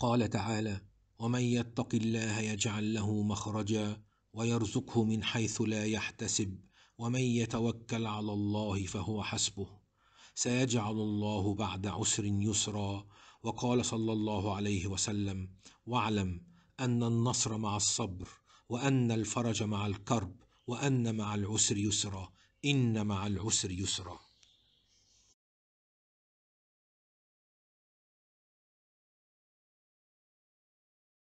قال تعالى ومن يتق الله يجعل له مخرجا ويرزقه من حيث لا يحتسب ومن يتوكل على الله فهو حسبه سيجعل الله بعد عسر يسرا وقال صلى الله عليه وسلم واعلم ان النصر مع الصبر وان الفرج مع الكرب وان مع العسر يسرا ان مع العسر يسرا